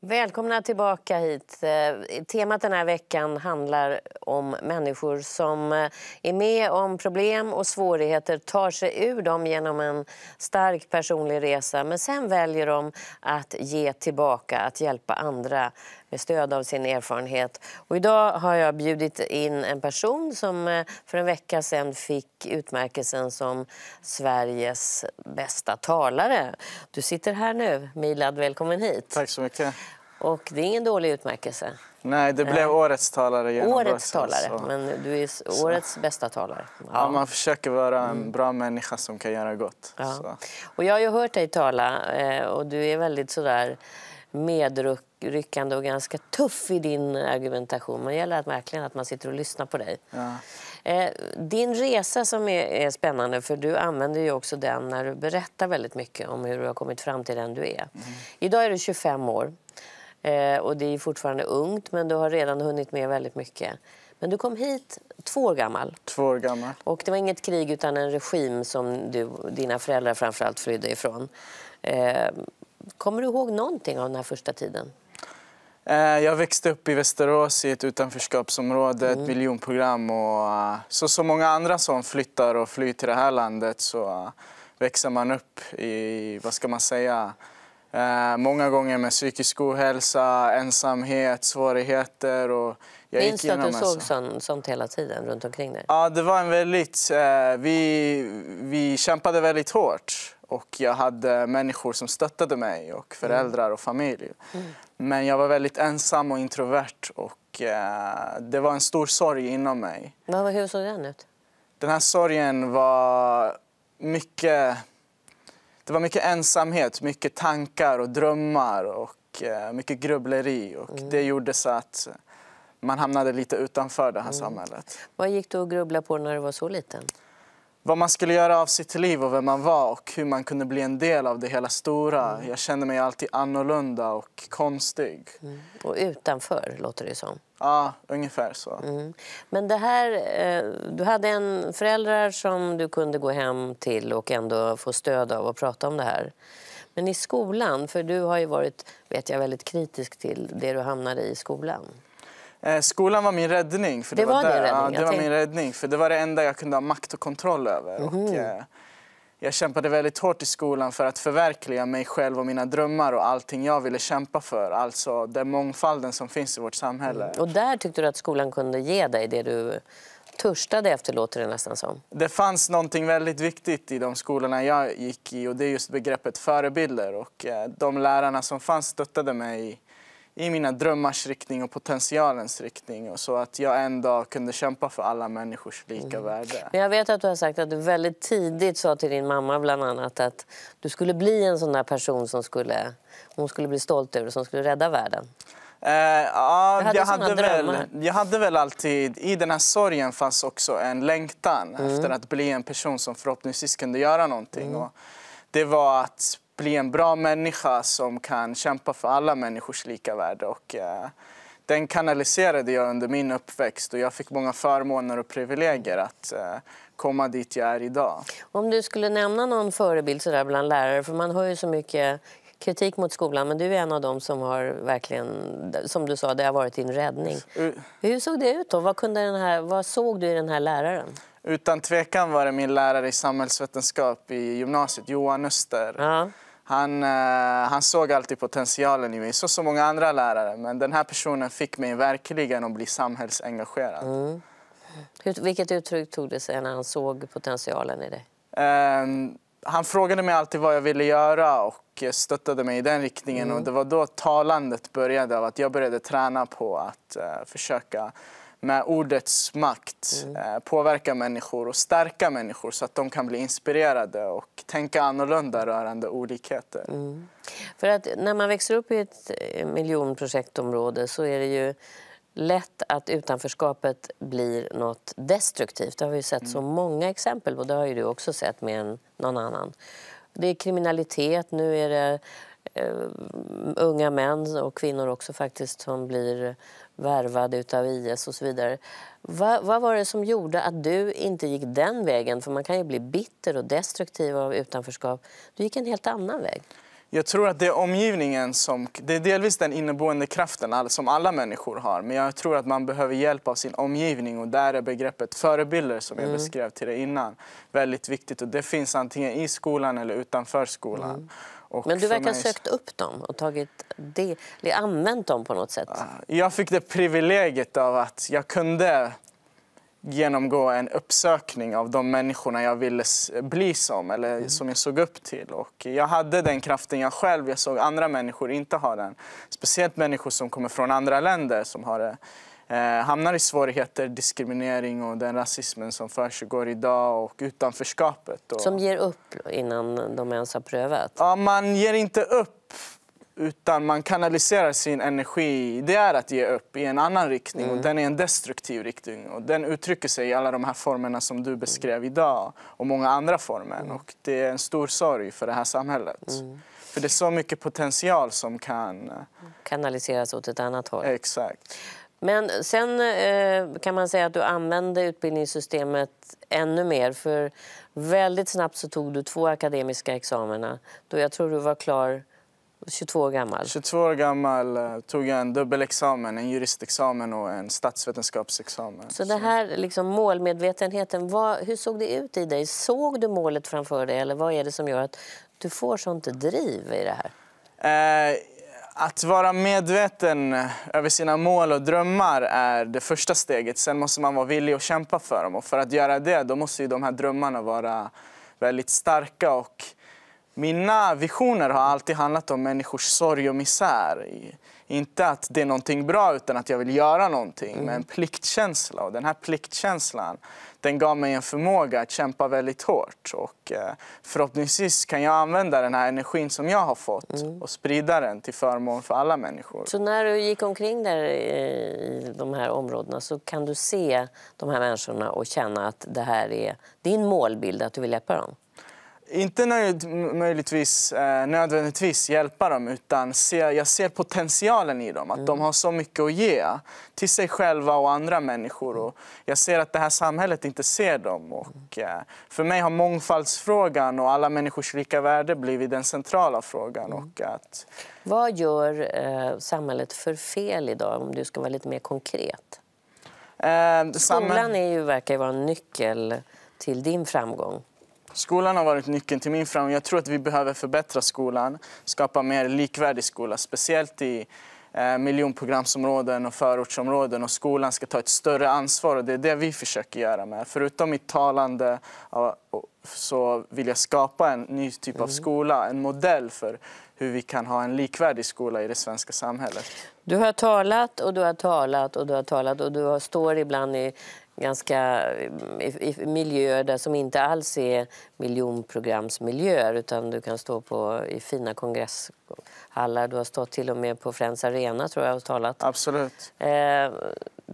Välkomna tillbaka hit. Eh, temat den här veckan handlar om människor som eh, är med om problem och svårigheter, tar sig ur dem genom en stark personlig resa men sen väljer de att ge tillbaka, att hjälpa andra med stöd av sin erfarenhet. Och idag har jag bjudit in en person som eh, för en vecka sedan fick utmärkelsen som Sveriges bästa talare. Du sitter här nu, Milad. Välkommen hit. Tack så mycket. Och det är ingen dålig utmärkelse. Nej, det blev eh, årets talare. Genom årets talare, så. men du är årets så. bästa talare. Ja. ja. man försöker vara en mm. bra människa som kan göra gott. Ja. Och jag har ju hört dig tala eh, och du är väldigt sådär medryckande och ganska tuff i din argumentation. Men det gäller att verkligen att man sitter och lyssnar på dig. Ja. Eh, din resa som är, spännande, för du använder ju också den när du berättar väldigt mycket om hur du har kommit fram till den du är. Mm. Idag är du 25 år eh, och det är fortfarande ungt men du har redan hunnit med väldigt mycket. Men du kom hit två år gammal. Två år gammal. Och det var inget krig utan en regim som du, dina föräldrar framförallt flydde ifrån. Eh, Kommer du ihåg någonting av den här första tiden? Eh, jag växte upp i Västerås i ett utanförskapsområde, mm. ett miljonprogram. Och, eh, så som många andra som flyttar och flyr till det här landet så eh, växer man upp i, vad ska man säga, många gånger med psykisk ohälsa, ensamhet, svårigheter. Och jag Minns du att du såg alltså. sån, sånt hela tiden runt omkring dig? Ja, det var en väldigt... vi, vi kämpade väldigt hårt. Och jag hade människor som stöttade mig, och mm. föräldrar och familj. Mm. Men jag var väldigt ensam och introvert. Och, eh, det var en stor sorg inom mig. Men hur såg den ut? Den här sorgen var mycket... Det var mycket ensamhet, mycket tankar och drömmar och eh, mycket grubbleri. Och mm. Det gjorde så att man hamnade lite utanför det här mm. samhället. Vad gick du och grubblade på när du var så liten? vad man skulle göra av sitt liv och vem man var och hur man kunde bli en del av det hela stora. Mm. Jag kände mig alltid annorlunda och konstig. Mm. Och utanför, låter det som. Ja, ungefär så. Mm. Men det här, eh, du hade en föräldrar som du kunde gå hem till och ändå få stöd av och prata om det här. Men i skolan, för du har ju varit vet jag, väldigt kritisk till det du hamnade i skolan. Eh, skolan var min räddning. För det, det var, var, räddning, ja, det var min räddning. För det var det enda jag kunde ha makt och kontroll över. Mm. Och, mhm. eh, jag kämpade väldigt hårt i skolan för att förverkliga mig själv och mina drömmar och allting jag ville kämpa för. Alltså den mångfalden som finns i vårt samhälle. Mm. Och där tyckte du att skolan kunde ge dig det du törstade efter, låter det nästan som. Det fanns någonting väldigt viktigt i de skolorna jag gick i och det är just begreppet förebilder. Och eh, de lärarna som fanns stöttade mig i mina drömmars riktning och potentialens riktning och så att jag en dag kunde kämpa för alla människors lika mm. värde. Men jag vet att du har sagt att du väldigt tidigt sa till din mamma bland annat att du skulle bli en sån där person som skulle, hon skulle bli stolt över och som skulle rädda världen. Eh, ja, hade jag, hade väl, jag hade väl alltid... I den här sorgen fanns också en längtan mm. efter att bli en person som förhoppningsvis kunde göra någonting. Mm. Och det var att bli en bra människa som kan kämpa för alla människors lika värde. Och, eh, den kanaliserade jag under min uppväxt och jag fick många förmåner och privilegier att eh, komma dit jag är idag. Om du skulle nämna någon förebild så där bland lärare, för man hör ju så mycket kritik mot skolan, men du är en av dem som har verkligen, som du sa, det har varit din räddning. Hur såg det ut då? Vad, kunde den här, vad såg du i den här läraren? Utan tvekan var det min lärare i samhällsvetenskap i gymnasiet, Johan Öster. Ja han, eh, han såg alltid potentialen i mig, så som många andra lärare. Men den här personen fick mig verkligen att bli samhällsengagerad. Mm. Vilket uttryck tog det sig när han såg potentialen i dig? Um, han frågade mig alltid vad jag ville göra och stöttade mig i den riktningen. Mm. Och det var då talandet började, av att jag började träna på att uh, försöka med ordets makt mm. Eh, påverka människor och stärka människor så att de kan bli inspirerade och tänka annorlunda rörande olikheter. Mm. För att när man växer upp i ett eh, miljonprojektområde så är det ju lätt att utanförskapet blir nåt destruktivt. Det har vi sett så mm. många exempel på. Det har ju du också sett med någon annan. Det är kriminalitet, nu är det Uh, unga män och kvinnor också faktiskt som blir värvade av IS och så vidare. Va, vad var det som gjorde att du inte gick den vägen? För man kan ju bli bitter och destruktiv av utanförskap. Du gick en helt annan väg. Jag tror att det är omgivningen som... Det är delvis den inneboende kraften som alla människor har. Men jag tror att man behöver hjälp av sin omgivning och där är begreppet förebilder som jag mm. beskrev till dig innan väldigt viktigt. Och det finns antingen i skolan eller utanför skolan. Mm. Men du verkar ha sökt upp dem och tagit del, använt dem på något sätt? Jag fick det privilegiet av att jag kunde genomgå en uppsökning av de människorna jag ville bli som eller mm. som jag såg upp till. Och jag hade den kraften jag själv, jag såg andra människor inte ha den. Speciellt människor som kommer från andra länder som har det eh, hamnar i svårigheter, diskriminering och den rasismen som försiggår idag och utanförskapet. Och... Som ger upp innan de ens har prövat? Ja, man ger inte upp. Utan man kanaliserar sin energi, det är att ge upp, i en annan riktning. Mm. Och den är en destruktiv riktning. Och den uttrycker sig i alla de här formerna som du beskrev idag. Och många andra former. Mm. Och det är en stor sorg för det här samhället. Mm. För det är så mycket potential som kan... Eh, Kanaliseras åt ett annat håll. Exakt. Men sen eh, kan man säga att du använde utbildningssystemet ännu mer. För väldigt snabbt så tog du två akademiska examina. Då jag tror du var klar 22 år gammal. 22 år gammal eh, tog jag en dubbelexamen, en juristexamen och en statsvetenskapsexamen. Så det här liksom, målmedvetenheten, vad, hur såg det ut i dig? Såg du målet framför dig eller vad är det som gör att du får sånt driv i det här? Eh, att vara medveten över sina mål och drömmar är det första steget. Sen måste man vara villig att kämpa för dem och för att göra det då måste ju de här drömmarna vara väldigt starka och mina visioner har alltid handlat om människors sorg och misär. Inte att det är någonting bra, utan att jag vill göra någonting Men mm. pliktkänsla. Och den här pliktkänslan den gav mig en förmåga att kämpa väldigt hårt. Och, eh, förhoppningsvis kan jag använda den här energin som jag har fått mm. och sprida den till förmån för alla människor. Så när du gick omkring där eh, i de här områdena så kan du se de här människorna och känna att det här är din målbild, att du vill hjälpa dem? Inte nöjd, möjligtvis, eh, nödvändigtvis hjälpa dem, utan se, jag ser potentialen i dem. Att mm. De har så mycket att ge till sig själva och andra människor. Mm. Och jag ser att det här samhället inte ser dem. Och, eh, för mig har mångfaldsfrågan och alla människors lika värde blivit den centrala frågan. Mm. Och att... Vad gör eh, samhället för fel idag, om du ska vara lite mer konkret? Eh, Skolan är ju, verkar ju vara en nyckel till din framgång. Skolan har varit nyckeln till min framgång. Jag tror att vi behöver förbättra skolan, skapa mer likvärdig skola, speciellt i eh, miljonprogramsområden och förortsområden och skolan ska ta ett större ansvar och det är det vi försöker göra med. Förutom mitt talande så vill jag skapa en ny typ av mm. skola, en modell för hur vi kan ha en likvärdig skola i det svenska samhället. Du har talat och du har talat och du har talat och du står ibland i ganska eh, i, i miljöer där som inte alls är miljonprogramsmiljöer utan du kan stå på, i fina kongresshallar. Du har stått till och med på Friends Arena tror jag och talat. Absolut. Eh,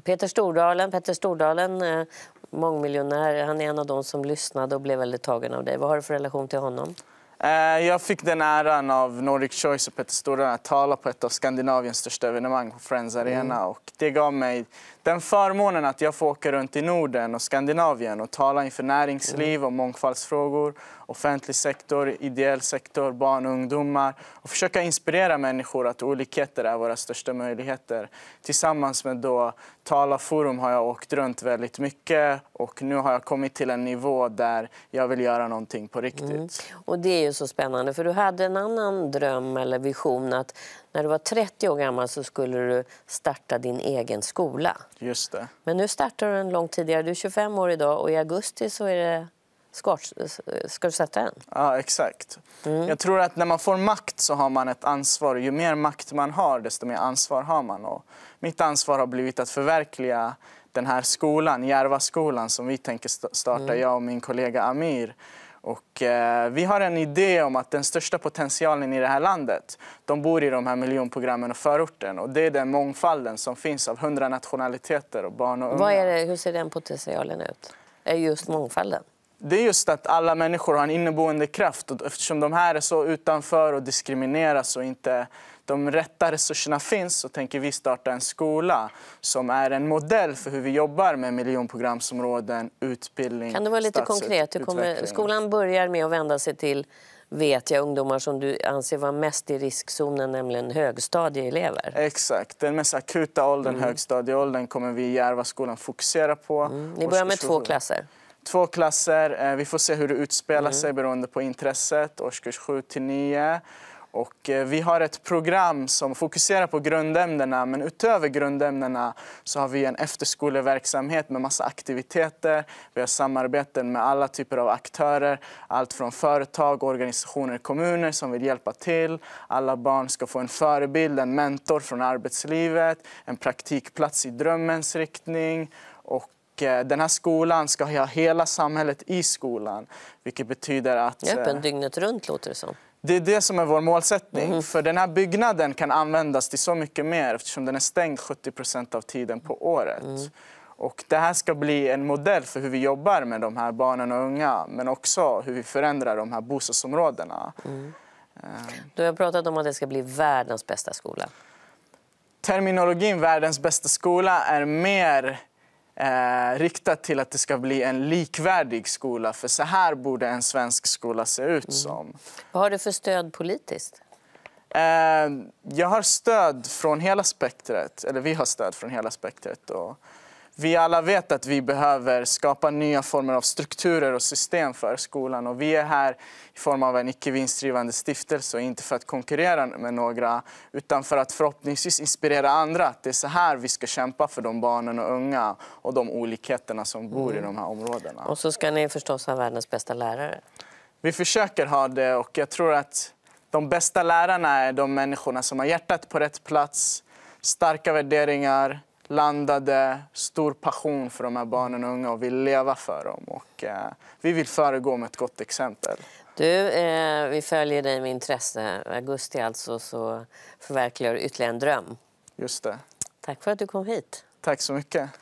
Peter Stordalen, Peter Stordalen eh, mångmiljonär, han är en av de som lyssnade och blev väldigt tagen av dig. Vad har du för relation till honom? Eh, jag fick den äran av Nordic Choice och Petter Stordalen att tala på ett av Skandinaviens största evenemang på Friends Arena. Mm. Och det gav mig den förmånen att jag får åka runt i Norden och Skandinavien och tala inför näringsliv och mångfaldsfrågor, offentlig sektor, ideell sektor, barn och ungdomar och försöka inspirera människor att olikheter är våra största möjligheter. Tillsammans med då Tala Forum har jag åkt runt väldigt mycket och nu har jag kommit till en nivå där jag vill göra någonting på riktigt. Mm. Och Det är ju så spännande, för du hade en annan dröm eller vision att när du var 30 år gammal så skulle du starta din egen skola. Just det. Men nu startar du den långt tidigare. Du är 25 år idag och i augusti så är det ska, ska du sätta den? Ja, exakt. Mm. Jag tror att när man får makt så har man ett ansvar. Ju mer makt man har, desto mer ansvar har man. Och mitt ansvar har blivit att förverkliga den här skolan, Järvaskolan, som vi tänker starta, mm. jag och min kollega Amir. Och, eh, vi har en idé om att den största potentialen i det här landet de bor i de här miljonprogrammen och förorten. Och det är den mångfalden som finns av hundra nationaliteter och barn och unga. Det, hur ser den potentialen ut? Är just mångfalden? Det är just att alla människor har en inneboende kraft. Och eftersom de här är så utanför och diskrimineras och inte de rätta resurserna finns så tänker vi starta en skola som är en modell för hur vi jobbar med miljonprogramsområden, utbildning, Kan du vara lite konkret? Kommer, skolan börjar med att vända sig till vet jag, ungdomar som du anser vara mest i riskzonen, nämligen högstadieelever. Exakt. Den mest akuta åldern, mm. högstadieåldern, kommer vi i Järvaskolan fokusera på. Mm. Ni börjar med två klasser? Två klasser. Eh, vi får se hur det utspelar mm. sig beroende på intresset, årskurs 7 till 9. Och eh, vi har ett program som fokuserar på grundämnena men utöver grundämnena så har vi en efterskoleverksamhet med massa aktiviteter. Vi har samarbeten med alla typer av aktörer. Allt från företag, organisationer, kommuner som vill hjälpa till. Alla barn ska få en förebild, en mentor från arbetslivet, en praktikplats i drömmens riktning. Och eh, den här skolan ska ha hela samhället i skolan. Vilket betyder att... är öppen eh, dygnet runt låter det som. Det är det som är vår målsättning. Mm. För den här byggnaden kan användas till så mycket mer eftersom den är stängd 70 av tiden på året. Mm. Och det här ska bli en modell för hur vi jobbar med de här barnen och unga men också hur vi förändrar de här bostadsområdena. Mm. Eh. Du har pratat om att det ska bli världens bästa skola. Terminologin världens bästa skola är mer eh, riktat till att det ska bli en likvärdig skola. För så här borde en svensk skola se ut mm. som. Vad har du för stöd politiskt? Eh, jag har stöd från hela spektret, eller vi har stöd från hela spektret. Och, vi alla vet att vi behöver skapa nya former av strukturer och system för skolan. Och vi är här i form av en icke vinstdrivande stiftelse inte för att konkurrera med några utan för att förhoppningsvis inspirera andra att det är så här vi ska kämpa för de barnen och unga och de olikheterna som bor mm. i de här områdena. Och så ska ni förstås ha världens bästa lärare. Vi försöker ha det och jag tror att de bästa lärarna är de människorna som har hjärtat på rätt plats, starka värderingar, landade stor passion för de här barnen och unga och vill leva för dem. Och, eh, vi vill föregå med ett gott exempel. Du, eh, vi följer dig med intresse. I augusti alltså så förverkligar du ytterligare en dröm. Just det. Tack för att du kom hit. Tack så mycket.